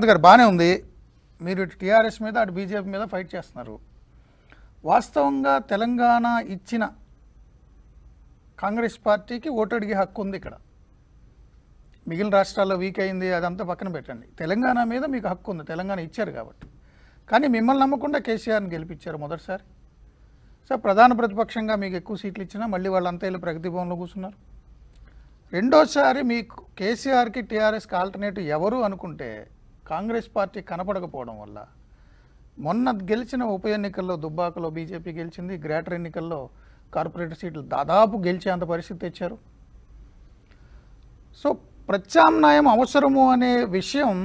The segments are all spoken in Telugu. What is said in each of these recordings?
వసంత్ గారు బాగానే ఉంది మీరు ఇటు టీఆర్ఎస్ మీద అటు బీజేపీ మీద ఫైట్ చేస్తున్నారు వాస్తవంగా తెలంగాణ ఇచ్చిన కాంగ్రెస్ పార్టీకి ఓటు అడిగే హక్కు ఉంది ఇక్కడ మిగిలిన రాష్ట్రాల్లో వీక్ అయింది అదంతా పక్కన పెట్టండి తెలంగాణ మీద మీకు హక్కు ఉంది తెలంగాణ ఇచ్చారు కాబట్టి కానీ మిమ్మల్ని నమ్మకుండా కేసీఆర్ని గెలిపించారు మొదటిసారి సార్ ప్రధాన ప్రతిపక్షంగా మీకు ఎక్కువ సీట్లు ఇచ్చినా మళ్ళీ వాళ్ళంతా వెళ్ళి ప్రగతి భవన్లో కూర్చున్నారు రెండోసారి మీకు కేసీఆర్కి టీఆర్ఎస్కి ఆల్టర్నేటివ్ ఎవరు అనుకుంటే కాంగ్రెస్ పార్టీ కనపడకపోవడం వల్ల మొన్న గెలిచిన ఉప ఎన్నికల్లో దుబ్బాకలో బీజేపీ గెలిచింది గ్రేటర్ ఎన్నికల్లో కార్పొరేటర్ సీట్లు దాదాపు గెలిచేంత పరిస్థితి తెచ్చారు సో ప్రత్యామ్నాయం అవసరము అనే విషయం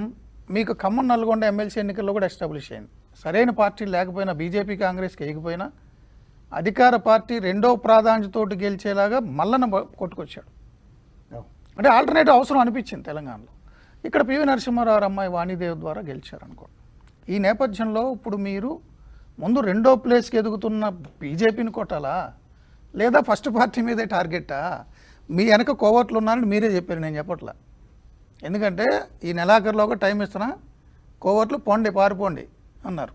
మీకు ఖమ్మం నల్గొండ ఎమ్మెల్సీ ఎన్నికల్లో కూడా ఎస్టాబ్లిష్ అయింది సరైన పార్టీ లేకపోయినా బీజేపీ కాంగ్రెస్కి ఎగిపోయినా అధికార పార్టీ రెండో ప్రాధాన్యతతోటి గెలిచేలాగా మల్లన కొట్టుకొచ్చాడు అంటే ఆల్టర్నేటివ్ అవసరం అనిపించింది తెలంగాణలో ఇక్కడ పివి నరసింహారావు అమ్మాయి వాణిదేవి ద్వారా గెలిచారనుకోండి ఈ నేపథ్యంలో ఇప్పుడు మీరు ముందు రెండో ప్లేస్కి ఎదుగుతున్న బీజేపీని కొట్టాలా లేదా ఫస్ట్ పార్టీ మీదే టార్గెట్టా మీ వెనక కోవర్ట్లు ఉన్నారని మీరే చెప్పారు నేను చెప్పట్లా ఎందుకంటే ఈ నెలాఖరులో ఒక టైం ఇస్తున్నా కోవర్ట్లు పోండి పారిపోండి అన్నారు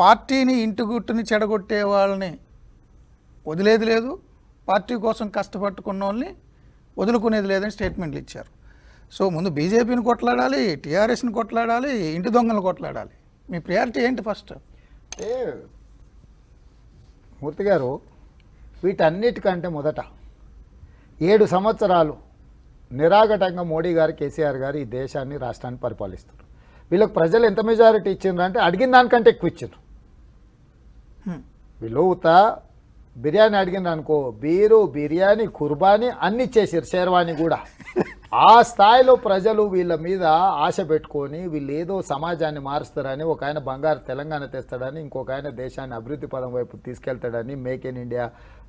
పార్టీని ఇంటి గుట్టుని చెడగొట్టే వాళ్ళని వదిలేది లేదు పార్టీ కోసం కష్టపట్టుకున్న వాళ్ళని వదులుకునేది లేదని స్టేట్మెంట్లు ఇచ్చారు సో ముందు బీజేపీని కొట్లాడాలి టీఆర్ఎస్ని కొట్లాడాలి ఇంటి దొంగలను కొట్లాడాలి మీ ప్రియారిటీ ఏంటి ఫస్ట్ అంటే మూర్తి గారు వీటన్నిటికంటే మొదట ఏడు సంవత్సరాలు నిరాఘటంగా మోడీ గారు కేసీఆర్ గారు ఈ దేశాన్ని రాష్ట్రాన్ని పరిపాలిస్తారు వీళ్ళకి ప్రజలు ఎంత మెజారిటీ ఇచ్చిండ్రు అంటే అడిగిన దానికంటే ఎక్కువ ఇచ్చిండ్రు వీళ్ళు బిర్యానీ అడిగింది అనుకో బీరు బిర్యానీ కుర్బానీ అన్ని ఇచ్చేసారు షేర్వాణి కూడా ఆ స్థాయిలో ప్రజలు వీళ్ళ మీద ఆశ పెట్టుకొని వీళ్ళు ఏదో సమాజాన్ని మారుస్తారని ఒక ఆయన బంగారు తెలంగాణ తెస్తాడని ఇంకొక ఆయన దేశాన్ని అభివృద్ధి పదం వైపు తీసుకెళ్తాడని మేక్ ఇన్ ఇండియా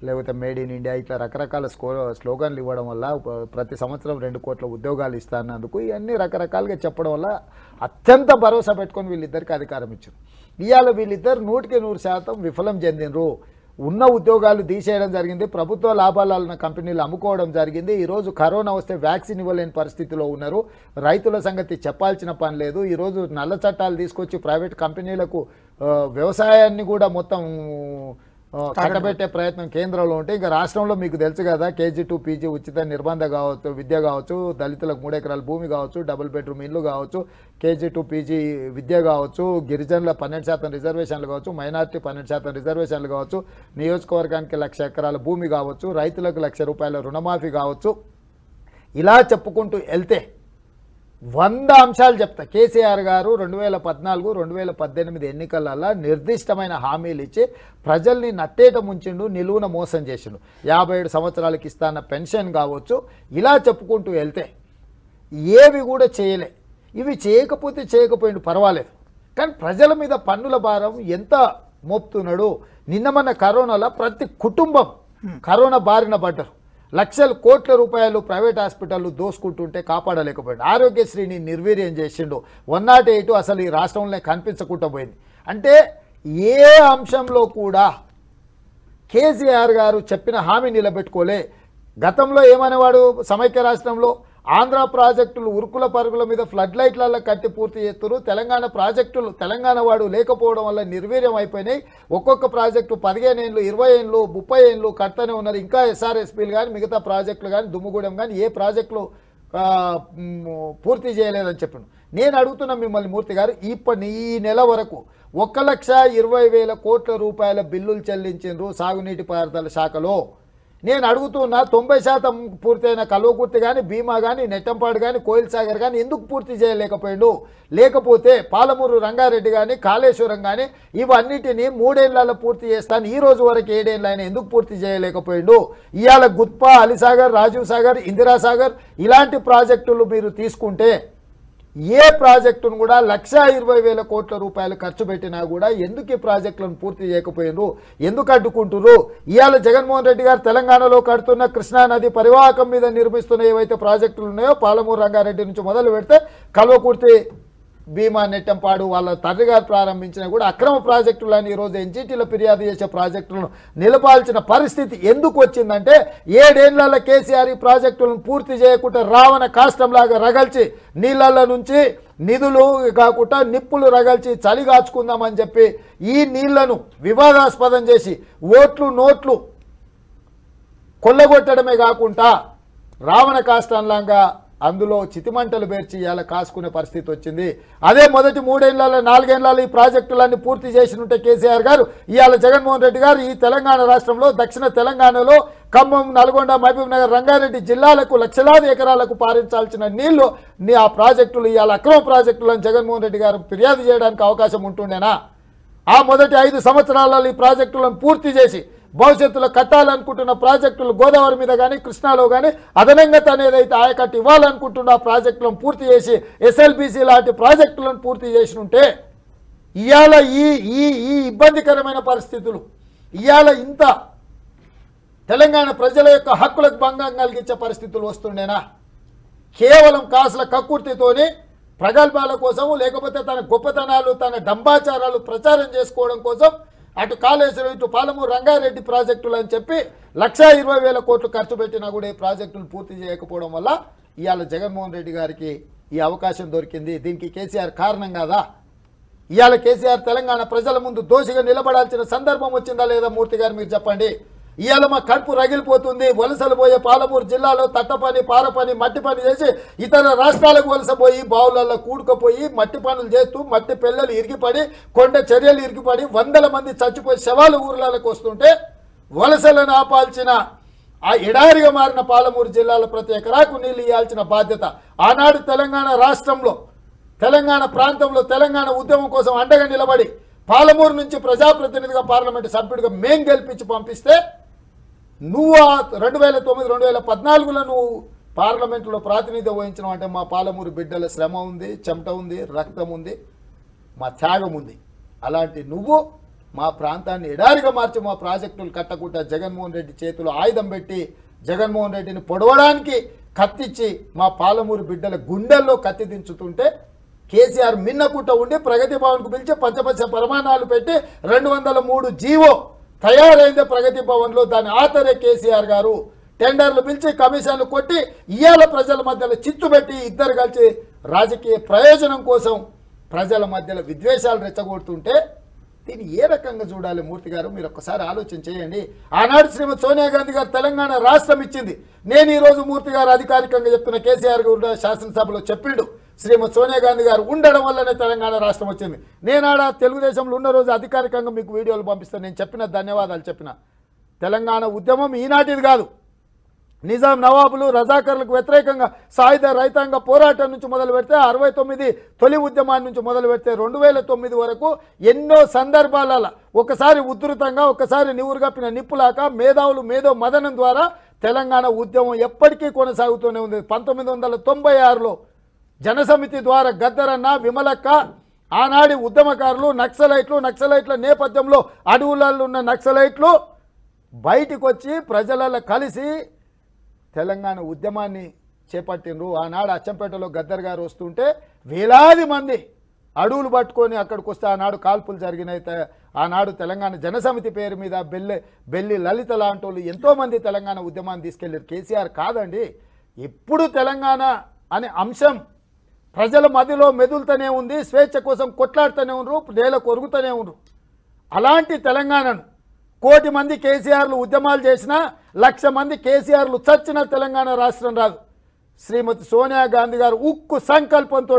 లేకపోతే మేడ్ ఇన్ ఇండియా ఇట్లా రకరకాల స్కో స్లోగన్లు ఇవ్వడం వల్ల ప్రతి సంవత్సరం రెండు కోట్ల ఉద్యోగాలు ఇస్తానందుకు ఇవన్నీ రకరకాలుగా చెప్పడం వల్ల అత్యంత భరోసా పెట్టుకొని వీళ్ళిద్దరికి అధికారం ఇచ్చారు ఇవాళ వీళ్ళిద్దరు నూటికి నూరు శాతం విఫలం చెందినరు ఉన్న ఉద్యోగాలు తీసేయడం జరిగింది ప్రభుత్వ లాభాలను కంపెనీలు అమ్ముకోవడం జరిగింది ఈరోజు కరోనా వస్తే వ్యాక్సిన్ ఇవ్వలేని పరిస్థితిలో ఉన్నారు రైతుల సంగతి చెప్పాల్సిన పని లేదు ఈరోజు నల్ల చట్టాలు తీసుకొచ్చి ప్రైవేట్ కంపెనీలకు వ్యవసాయాన్ని కూడా మొత్తం కట్టబెట్టే ప్రయత్నం కేంద్రంలో ఉంటే ఇంకా రాష్ట్రంలో మీకు తెలుసు కదా కేజీ టూ పీజీ ఉచిత నిర్బంధ కావచ్చు విద్య కావచ్చు దళితులకు మూడు ఎకరాల భూమి కావచ్చు డబుల్ బెడ్రూమ్ ఇల్లు కావచ్చు కేజీ టూ పీజీ విద్య కావచ్చు గిరిజనుల పన్నెండు శాతం రిజర్వేషన్లు కావచ్చు మైనార్టీ పన్నెండు శాతం రిజర్వేషన్లు కావచ్చు నియోజకవర్గానికి లక్ష ఎకరాల భూమి కావచ్చు రైతులకు లక్ష రూపాయల రుణమాఫీ కావచ్చు ఇలా చెప్పుకుంటూ వెళ్తే వంద అంశాలు చెప్తా కేసీఆర్ గారు రెండు వేల పద్నాలుగు రెండు వేల పద్దెనిమిది ఎన్నికలలో నిర్దిష్టమైన హామీలు ఇచ్చి ప్రజల్ని నట్టేట ముంచిండు నిలువున మోసం చేసిండు యాభై ఏడు సంవత్సరాలకి ఇస్తాన్న పెన్షన్ కావచ్చు ఇలా చెప్పుకుంటూ వెళ్తే ఏవి కూడా చేయలే ఇవి చేయకపోతే చేయకపోయిండు పర్వాలేదు కానీ ప్రజల మీద పన్నుల భారం ఎంత మోపుతున్నాడు నిన్న మన కరోనాలో ప్రతి కుటుంబం కరోనా బారిన పడ్డరు లక్షల కోట్ల రూపాయలు ప్రైవేట్ హాస్పిటల్లు దోసుకుంటుంటే కాపాడలేకపోయాడు ఆరోగ్యశ్రీని నిర్వీర్యం చేసిండు వన్ నాట్ ఎయిట్ అసలు ఈ రాష్ట్రంలో కనిపించకుండా పోయింది అంటే ఏ అంశంలో కూడా కేసీఆర్ గారు చెప్పిన హామీ నిలబెట్టుకోలే గతంలో ఏమనేవాడు సమైక్య రాష్ట్రంలో ఆంధ్ర ప్రాజెక్టులు ఉరుకుల పరుగుల మీద ఫ్లడ్ లైట్లలో కట్టి పూర్తి చేస్తారు తెలంగాణ ప్రాజెక్టులు తెలంగాణ వాడు లేకపోవడం వల్ల నిర్వీర్యం అయిపోయినాయి ఒక్కొక్క ప్రాజెక్టు పదిహేను ఏళ్ళు ఇరవై ఏళ్ళు ముప్పై ఏళ్ళు కడతానే ఉన్నారు ఇంకా ఎస్ఆర్ఎస్పీలు కానీ మిగతా ప్రాజెక్టులు కానీ దుమ్ముగూడెం కానీ ఏ ప్రాజెక్టులు పూర్తి చేయలేదని చెప్పాను నేను అడుగుతున్నా మిమ్మల్ని మూర్తి గారు ఇప్పటి ఈ నెల వరకు ఒక లక్ష ఇరవై వేల కోట్ల రూపాయల బిల్లులు చెల్లించారు సాగునీటి పారుదల శాఖలో నేను అడుగుతున్నా తొంభై శాతం పూర్తయిన కల్వకుర్తి కానీ భీమా కానీ నెట్టంపాడు కానీ కోయిల్ సాగర్ కానీ ఎందుకు పూర్తి చేయలేకపోయిండు లేకపోతే పాలమూరు రంగారెడ్డి కానీ కాళేశ్వరం కానీ ఇవన్నిటిని మూడేళ్లలో పూర్తి చేస్తాను ఈ రోజు వరకు ఏడేళ్ళు ఆయన ఎందుకు పూర్తి చేయలేకపోయిండు ఇవాళ గుత్ప అలీసాగర్ రాజీవ్ సాగర్ ఇందిరాసాగర్ ఇలాంటి ప్రాజెక్టులు మీరు తీసుకుంటే ఏ ప్రాజెక్టును కూడా లక్ష ఇరవై వేల కోట్ల రూపాయలు ఖర్చు పెట్టినా కూడా ఎందుకు ఈ ప్రాజెక్టులను పూర్తి చేయకపోయినరు ఎందుకు అడ్డుకుంటున్నారు ఇవాళ జగన్మోహన్ రెడ్డి గారు తెలంగాణలో కడుతున్న కృష్ణానది పరివాహకం మీద నిర్మిస్తున్న ఏవైతే ప్రాజెక్టులు ఉన్నాయో పాలమూరు రంగారెడ్డి నుంచి మొదలు పెడితే కలవకూర్తి భీమా నెట్టంపాడు వాళ్ళ తండ్రి గారు ప్రారంభించిన కూడా అక్రమ ప్రాజెక్టులను ఈరోజు ఎన్జిటీలో ఫిర్యాదు చేసే ప్రాజెక్టులను నిలపాల్సిన పరిస్థితి ఎందుకు వచ్చిందంటే ఏడేళ్లలో కేసీఆర్ ఈ ప్రాజెక్టులను పూర్తి చేయకుండా రావణ కాష్టంలాగా రగల్చి నీళ్ళల్లో నుంచి నిధులు కాకుండా నిప్పులు రగల్చి చలి కాచుకుందామని చెప్పి ఈ నీళ్లను వివాదాస్పదం చేసి ఓట్లు నోట్లు కొల్లగొట్టడమే కాకుండా రావణ కాష్టంలాగా అందులో చితిమంటలు పేర్చి ఇవాళ కాసుకునే పరిస్థితి వచ్చింది అదే మొదటి మూడేళ్లలో నాలుగేళ్లలో ఈ ప్రాజెక్టులన్నీ పూర్తి చేసి ఉంటే కేసీఆర్ గారు ఇవాళ జగన్మోహన్ రెడ్డి గారు ఈ తెలంగాణ రాష్ట్రంలో దక్షిణ తెలంగాణలో ఖమ్మం నల్గొండ మహబూబ్ నగర్ రంగారెడ్డి జిల్లాలకు లక్షలాది ఎకరాలకు పారించాల్సిన నీళ్లు ఆ ప్రాజెక్టులు ఇవాళ అక్రమ ప్రాజెక్టులను జగన్మోహన్ రెడ్డి గారు ఫిర్యాదు చేయడానికి అవకాశం ఉంటుండేనా ఆ మొదటి ఐదు సంవత్సరాలలో ఈ ప్రాజెక్టులను పూర్తి చేసి భవిష్యత్తులో కట్టాలనుకుంటున్న ప్రాజెక్టులు గోదావరి మీద కానీ కృష్ణాలో కానీ అదనంగా తను ఏదైతే ఆయకట్టు ఇవ్వాలనుకుంటున్న ఆ ప్రాజెక్టులను పూర్తి చేసి ఎస్ఎల్బిసి లాంటి ప్రాజెక్టులను పూర్తి చేసి ఉంటే ఇవాళ ఈ ఈ ఈ ఇబ్బందికరమైన పరిస్థితులు ఇవాళ ఇంత తెలంగాణ ప్రజల యొక్క హక్కులకు భంగం కలిగించే పరిస్థితులు వస్తుండేనా కేవలం కాసుల కక్కుర్తితోని ప్రగల్భాల కోసము లేకపోతే తన గొప్పతనాలు తన డంబాచారాలు ప్రచారం చేసుకోవడం కోసం అటు కాళేశ్వరం ఇటు పాలమూరు రంగారెడ్డి ప్రాజెక్టులు అని చెప్పి లక్షా ఇరవై వేల కోట్లు ఖర్చు పెట్టినా కూడా ఈ ప్రాజెక్టులు పూర్తి చేయకపోవడం వల్ల ఇవాళ జగన్మోహన్ రెడ్డి గారికి ఈ అవకాశం దొరికింది దీనికి కేసీఆర్ కారణం కాదా ఇవాళ కేసీఆర్ తెలంగాణ ప్రజల ముందు దోషిగా నిలబడాల్సిన సందర్భం వచ్చిందా లేదా మూర్తి గారు మీరు చెప్పండి ఇవాళ మా కడుపు రగిలిపోతుంది వలసలు పోయే పాలమూరు జిల్లాలో తట్టపని పారపని మట్టి పని చేసి ఇతర రాష్ట్రాలకు వలసపోయి బావులలో కూడుకుపోయి మట్టి పనులు చేస్తూ మట్టి పిల్లలు ఇరిగిపడి కొండ చర్యలు ఇరిగిపడి వందల మంది చచ్చిపోయి శవాలు ఊర్లలోకి వస్తుంటే వలసలను ఆపాల్సిన ఆ ఎడారిగా మారిన పాలమూరు జిల్లాలో ప్రతి ఎకరాకు నీళ్ళు ఇవ్వాల్సిన బాధ్యత ఆనాడు తెలంగాణ రాష్ట్రంలో తెలంగాణ ప్రాంతంలో తెలంగాణ ఉద్యమం కోసం అండగా నిలబడి పాలమూరు నుంచి ప్రజాప్రతినిధిగా పార్లమెంటు సభ్యుడిగా మేం గెలిపించి పంపిస్తే నువ్వు ఆ రెండు వేల తొమ్మిది రెండు వేల పద్నాలుగులో నువ్వు పార్లమెంట్లో ప్రాతినిధ్యం వహించడం అంటే మా పాలమూరు బిడ్డల శ్రమ ఉంది చెమట ఉంది రక్తం ఉంది మా త్యాగం ఉంది అలాంటి నువ్వు మా ప్రాంతాన్ని ఎడారిగా మార్చి మా ప్రాజెక్టులు కట్టకుండా జగన్మోహన్ రెడ్డి చేతులు ఆయుధం పెట్టి జగన్మోహన్ రెడ్డిని పొడవడానికి కత్తిచ్చి మా పాలమూరు బిడ్డల గుండెల్లో కత్తి దించుతుంటే కేసీఆర్ మిన్నకుట ఉండి ప్రగతి భవన్కు పిలిచి పంచపంచ ప్రమాణాలు పెట్టి రెండు వందల మూడు జీవో తయారైంది ప్రగతి భవన్లు దాని ఆతరే కేసీఆర్ గారు టెండర్లు పిలిచి కమిషన్లు కొట్టి ఇయాల ప్రజల మధ్యలో చిత్తు పెట్టి ఇద్దరు కలిసి రాజకీయ ప్రయోజనం కోసం ప్రజల మధ్యలో విద్వేషాలు రెచ్చగొడుతుంటే దీన్ని ఏ రకంగా చూడాలి మూర్తి గారు మీరు ఒక్కసారి ఆలోచన చేయండి ఆనాడు శ్రీమతి సోనియా గాంధీ గారు తెలంగాణ రాష్ట్రం ఇచ్చింది నేను ఈరోజు మూర్తి గారు అధికారికంగా చెప్తున్న కేసీఆర్ గారు శాసనసభలో చెప్పిండు శ్రీమతి సోనియా గాంధీ గారు ఉండడం వల్లనే తెలంగాణ రాష్ట్రం వచ్చింది నేనాడ తెలుగుదేశంలో ఉన్న రోజు అధికారికంగా మీకు వీడియోలు పంపిస్తాను నేను చెప్పిన ధన్యవాదాలు చెప్పిన తెలంగాణ ఉద్యమం ఈనాటిది కాదు నిజాం నవాబులు రజాకర్లకు వ్యతిరేకంగా సాయుధ రైతాంగ పోరాటం నుంచి మొదలు పెడితే అరవై తొమ్మిది తొలి ఉద్యమాన్ని నుంచి మొదలు పెడితే రెండు వేల తొమ్మిది వరకు ఎన్నో సందర్భాలలో ఒకసారి ఉధృతంగా ఒకసారి నివురుగప్పిన నిప్పులాక మేధావులు మేధో మదనం ద్వారా తెలంగాణ ఉద్యమం ఎప్పటికీ కొనసాగుతూనే ఉంది పంతొమ్మిది వందల తొంభై ఆరులో జనసమితి ద్వారా గద్దరన్న విమలక్క ఆనాడి ఉద్యమకారులు నక్సలైట్లు నక్సలైట్ల నేపథ్యంలో అడవులలో ఉన్న నక్సలైట్లు బయటికి వచ్చి ప్రజలలో కలిసి తెలంగాణ ఉద్యమాన్ని చేపట్టినరు ఆనాడు అచ్చంపేటలో గద్దర్ గారు వస్తుంటే వేలాది మంది అడవులు పట్టుకొని అక్కడికి వస్తే ఆనాడు కాల్పులు జరిగినాయి ఆనాడు తెలంగాణ జనసమితి పేరు మీద బెల్లి బెల్లి లలిత లాంటి వాళ్ళు ఎంతోమంది తెలంగాణ ఉద్యమాన్ని తీసుకెళ్ళారు కేసీఆర్ కాదండి ఎప్పుడు తెలంగాణ అనే అంశం ప్రజల మదిలో మెదులుతూనే ఉంది స్వేచ్ఛ కోసం కొట్లాడుతూనే ఉన్నారు నేల కొరుగుతూనే ఉన్నారు అలాంటి తెలంగాణను కోటి మంది కేసీఆర్లు ఉద్యమాలు చేసినా లక్ష మంది కేసీఆర్లు చచ్చిన తెలంగాణ రాష్ట్రం రాదు శ్రీమతి సోనియా గాంధీ గారు ఉక్కు సంకల్పంతో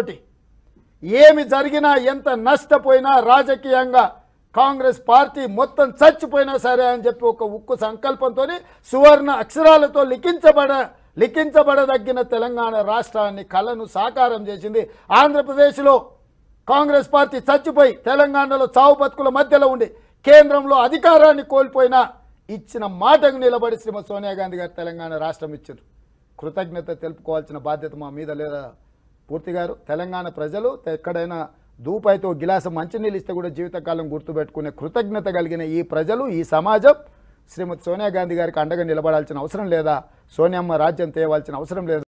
ఏమి జరిగినా ఎంత నష్టపోయినా రాజకీయంగా కాంగ్రెస్ పార్టీ మొత్తం చచ్చిపోయినా సరే అని చెప్పి ఒక ఉక్కు సంకల్పంతో సువర్ణ అక్షరాలతో లిఖించబడ లిఖించబడదగిన తెలంగాణ రాష్ట్రాన్ని కళను సాకారం చేసింది ఆంధ్రప్రదేశ్లో కాంగ్రెస్ పార్టీ చచ్చిపోయి తెలంగాణలో చావు బతుకుల మధ్యలో ఉండి కేంద్రంలో అధికారాన్ని కోల్పోయిన ఇచ్చిన మాటకు నిలబడి శ్రీమతి సోనియా గాంధీ గారు తెలంగాణ రాష్ట్రం ఇచ్చారు కృతజ్ఞత తెలుపుకోవాల్సిన బాధ్యత మా మీద లేదా పూర్తి గారు తెలంగాణ ప్రజలు ఎక్కడైనా దూపాయితో గిలాసం మంచినీళ్ళు ఇస్తే కూడా జీవితకాలం గుర్తుపెట్టుకునే కృతజ్ఞత కలిగిన ఈ ప్రజలు ఈ సమాజం శ్రీమతి సోనియా గాంధీ గారికి అండగా నిలబడాల్సిన అవసరం లేదా సోనియమ్మ రాజ్యం తేవాల్సిన అవసరం లేదా